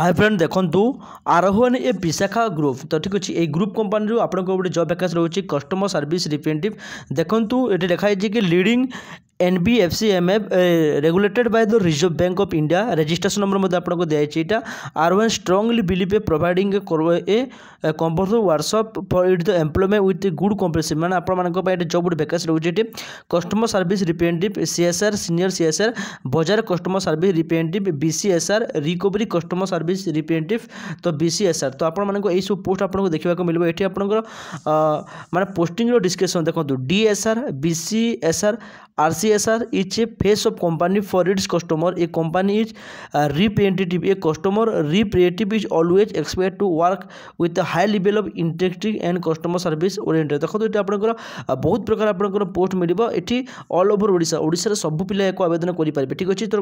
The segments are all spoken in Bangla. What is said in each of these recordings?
ହାଇ ଫ୍ରେଣ୍ଡ ଦେଖନ୍ତୁ ଆରୋହନ ଏ ବିଶାଖା ଗ୍ରୁପ୍ ତ ଠିକ୍ ଅଛି ଏଇ ଗ୍ରୁପ୍ କମ୍ପାନୀରୁ ଆପଣଙ୍କର ଗୋଟେ ଜବ୍ ଭ୍ୟାକାନ୍ସି ରହୁଛି କଷ୍ଟମର୍ ସର୍ଭିସ୍ ରିପ୍ରେଜେଣ୍ଟେଟିଭ୍ ଦେଖନ୍ତୁ ଏଠି ଲେଖା ହେଇଛି କି leading N B F C M F regulated by the Reserve Bank of India registration number मध्य आपको दिखाई है यहाँ are own strongly believe a providing a compulsory WhatsApp for it the employment with good company मैंने आपंट जब गोटे भैकेन्सी रोचे customer service representative CSR senior CSR बजार customer service representative BCSR recovery customer service representative तो बीसीएसआर तो आपको यही सब पोस्ट आपको देखा मिले ये आप मानते पोस्टिंग डिस्क्रिप्सन देखो DSR BCSR C CSR is a face of company for its customer. A company is uh, representative. A customer representative is always expected to work with a high level of integrity and customer service oriented. দেখো এটা আপনার বহুত প্রকার আপনার পোস্ট মিলব এটি অল ওভর ওড়িশা ওড়িশার সবু পিলা এক আবেদন করে ঠিক আছে তো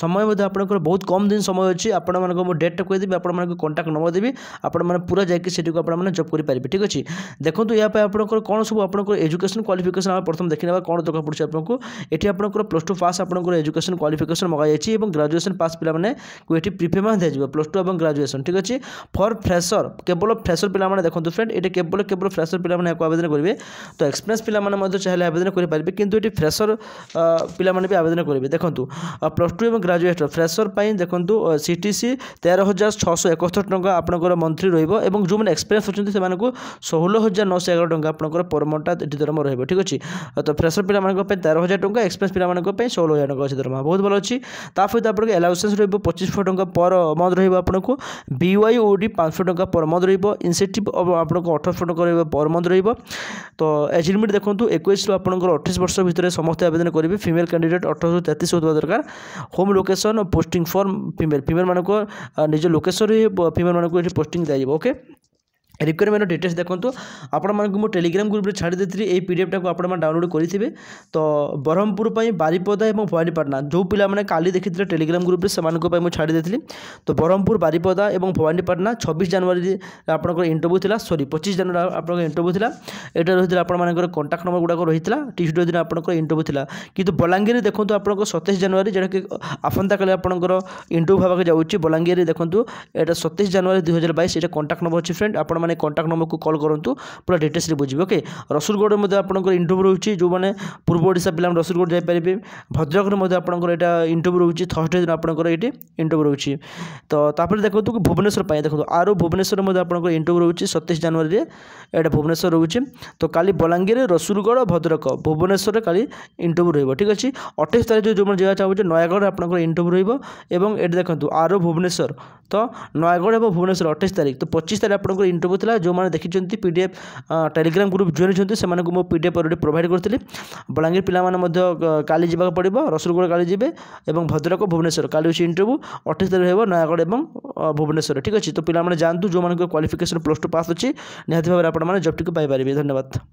সময় মধ্যে আপনার বহুত কম দিন সময় অছি আপনার মু ডেটটা কেদেবি আপনার কন্টাক্ট নম্বর দেবি আপনার পুরা যাই সেটি আপনার জব করে পারবে ঠিক আছে দেখুন ইয়াপাই আপনার কোণ সব আপনার এজুকেশন কোয়ালিফিকেসন আমি প্রথম দেখে নেওয়া কোণ দরকার পড়ছে আপনার এটি আপনার প্লস টু পাস আপনার এজুকেশন ক্বালিফিকেসন মগাইছি এবং গ্রাজুয়েসন পাস পিলামানে এটি প্রিফেরেন্স দিয়ে প্লস টু এবং গ্রাজুয়েসন ঠিক আছে ফর ফ্রেসর কেবল ফ্রেসর পিলামানে দেখুন ফ্রেন্ড এটি কেবল কেবল ফ্রেসর পিলামানে আবেদন করবে তো এক্সপিরিয়েন্স পিলামানে চাইলে আবেদন করে পারবে কিন্তু এটি ফ্রেসর পিলামানে বি আবেদন করবে দেখুন প্লস টু এবং গ্রাজুয়েটর ফ্রেসর পাই দেখুন সিটিসি তের হাজার ছশো একস্তর টঙ্কা আপনার মন্থলি রহব এবং যে এক্সপিরিয়েন্স অনেক সে ষোহল হাজার নশো এগারো টঙ্কা আপনার পরমটা এটি দরমা রহব ঠিক আছে তো ফ্রেসর পিলামানক তের হাজার টঙ্কা ଟଙ୍କା ଏକ୍ସପ୍ରେସ୍ ପିଲାମାନଙ୍କ ପାଇଁ ଷୋହଳ ହଜାର ଟଙ୍କା ଅଛି ଦରମା ବହୁତ ଭଲ ଅଛି ତା ସହିତ ଆପଣଙ୍କ ଏଲାଉସେନ୍ସ ରହିବ ପଚିଶଶହ ଟଙ୍କା ପର ମନ୍ଥ ରହିବ ଆପଣଙ୍କୁ ବି ୱାଇ ଓ ଡି ପାଞ୍ଚଶହ ଟଙ୍କା ପର ମନ୍ଥ ରହିବ ଇନ୍ସେଣ୍ଟିଭ୍ ଆପଣଙ୍କ ଅଠରଶହ ଟଙ୍କା ରହିବ ପର ମନ୍ଥ ରହିବ ତ ଏଜ୍ ଲିମିଟ୍ ଦେଖନ୍ତୁ ଏକୋଇଶରୁ ଆପଣଙ୍କର ଅଠେଇଶ ବର୍ଷ ଭିତରେ ସମସ୍ତେ ଆବେଦନ କରିବେ ଫିମେଲ୍ କ୍ୟାଣ୍ଡିଡେଟ୍ ଅଠରଶହ ତେତିଶ ହେଉଥିବା ଦରକାର home location posting form female ଫିମେଲ୍ମାନଙ୍କ ନିଜ ଲୋକେସନ୍ରେ ଫିମେଲ୍ମାନଙ୍କୁ ଏଠି ପୋଷ୍ଟିଂ ଦିଆଯିବ ଓକେ ରିକ୍ୱାରମେଣ୍ଟ ଡିଟେଲ୍ସ ଦେଖନ୍ତୁ ଆପଣମାନଙ୍କୁ ମୁଁ ଟେଲିଗ୍ରାମ ଗ୍ରୁପରେ ଛାଡ଼ି ଦେଇଥିଲି ଏହି ପିଡ଼ିଏଫ୍ଟାକୁ ଆପଣମାନେ ଡାଉନଲୋଡ଼୍ କରିଥିବେ ତ ବ୍ରହ୍ମପୁର ପାଇଁ ବାରିପଦା ଏବଂ ଭବାନୀପାଟଣା ଯେଉଁ ପିଲାମାନେ କାଲି ଦେଖିଥିଲେ ଟେଲିଗ୍ରାମ ଗ୍ରୁପରେ ସେମାନଙ୍କ ପାଇଁ ମୁଁ ଛାଡ଼ି ଦେଇଥିଲି ତ ବ୍ରହ୍ମପୁର ବାରିପଦା ଏବଂ ଭବାନୀପାଟଣା ଛବିଶ ଜାନୁଆରୀ ଆପଣଙ୍କର ଇଣ୍ଟରଭ୍ୟୁ ଥିଲା ସରି ପଚିଶ ଜାନୁଆରୀ ଆପଣଙ୍କର ଇଣ୍ଟରଭ୍ୟୁ ଥିଲା ଏଇଟା ରହିଥିଲା ଆପଣମାନଙ୍କର କଣ୍ଟାକ୍ଟ ନମ୍ବର ଗୁଡ଼ାକ ରହିଥିଲା ଟ୍ୟୁସ୍ଡେ ଦିନ ଆପଣଙ୍କର ଇଣ୍ଟରଭ୍ୟୁ ଥିଲା କିନ୍ତୁ ବଲାଙ୍ଗୀରରେ ଦେଖନ୍ତୁ ଆପଣଙ୍କ ସତେଇଶ ଜାନୁଆରୀ ଯେଉଁଟାକି ଆସନ୍ତାକାଲି ଆପଣଙ୍କର ଇଣ୍ଟରଭ୍ୟୁ ହେବାକୁ ଯାଉଛି ବଲାଙ୍ଗୀରରେ ଦେଖନ୍ତୁ ଏଇଟା ସତେଇଶ ଜାନୁଆରୀ ଦୁଇ ହଜାର ବାଇଶ ଏଇଟା କଣ୍ଟାକ୍ଟ ନମ୍ବର ଅଛି ଫ୍ରେଣ୍ଡ ଆପଣ ମାନେ କଣ୍ଟାକ୍ଟ ନମ୍ବରକୁ କଲ୍ କରନ୍ତୁ ପୁରା ଡିଟେଲ୍ସରେ ବୁଝିବେ ଓକେ ରସୁଲଗଡ଼ରେ ମଧ୍ୟ ଆପଣଙ୍କର ଇଣ୍ଟରଭ୍ୟୁ ରହୁଛି ଯେଉଁମାନେ ପୂର୍ବ ଓଡ଼ିଶା ପିଲାମାନେ ରସୁଲଗଡ଼ ଯାଇପାରିବେ ଭଦ୍ରକରେ ମଧ୍ୟ ଆପଣଙ୍କର ଏଇଟା ଇଣ୍ଟରଭ୍ୟୁ ରହୁଛି ଥର୍ସଡ଼େ ଦିନ ଆପଣଙ୍କର ଏଇଠି ଇଣ୍ଟରଭ୍ୟୁ ରହୁଛି ତ ତାପରେ ଦେଖନ୍ତୁ ଭୁବନେଶ୍ୱର ପାଇଁ ଦେଖନ୍ତୁ ଆରୁ ଭୁବନେଶ୍ୱର ମଧ୍ୟ ଆପଣଙ୍କର ଇଣ୍ଟରଭ୍ୟୁ ରହୁଛି ସତେଇଶ ଜାନୁଆରୀରେ ଏଇଟା ଭୁବନେଶ୍ୱର ରହୁଛି ତ କାଲି ବଲାଙ୍ଗୀର ରସୁଲଗଡ଼ ଭଦ୍ରକ ଭୁବନେଶ୍ୱରରେ କାଲି ଇଣ୍ଟରଭ୍ୟୁ ରହିବ ଠିକ୍ ଅଛି ଅଠେଇଶ ତାରିଖ ଯେଉଁମାନେ ଯିବାକୁ ଚାହୁଁଛନ୍ତି ନୟାଗଡ଼ରେ ଆପଣଙ୍କର ଇଣ୍ଟରଭ୍ୟୁ ରହିବ ଏବଂ ଏଠି ଦେଖନ୍ତୁ ଆରୁ ଭୁବନେଶ୍ୱର ତ ନୟାଗଡ଼ ଏବଂ ଭୁବନେଶ୍ୱର ଅଠେଇଶ ତାରିଖ ତ ପଚିଶ ତାରିଖ ଆପଣଙ୍କର ଇଣ୍ଟରଭ୍ୟୁ ଥିଲା ଯେଉଁମାନେ ଦେଖିଛନ୍ତି P D F Telegram group join ହୋଇଛନ୍ତି ସେମାନଙ୍କୁ ମୁଁ P D F already provide କରିଥିଲି ବଲାଙ୍ଗୀର ପିଲାମାନେ ମଧ୍ୟ କାଲି ଯିବାକୁ ପଡ଼ିବ ରସୁଲଗଡ଼ କାଲି ଯିବେ ଏବଂ ଭଦ୍ରକ ଭୁବନେଶ୍ୱର କାଲି ହେଉଛି ଇଣ୍ଟରଭ୍ୟୁ ଅଠେଇଶ ତାରିଖ ହେବ ନୟାଗଡ଼ ଏବଂ ଭୁବନେଶ୍ୱର ଠିକ୍ ଅଛି ତ ପିଲାମାନେ ଯାଆନ୍ତୁ ଯେଉଁମାନଙ୍କର କ୍ୱାଲିଫିକେସନ୍ ପ୍ଲସ୍ ଟୁ ପାସ୍ ଅଛି ନିହାତି ଭାବରେ ଆପଣମାନେ ଜବ୍ଟିକୁ ପାଇପାରିବେ ଧନ୍ୟବାଦ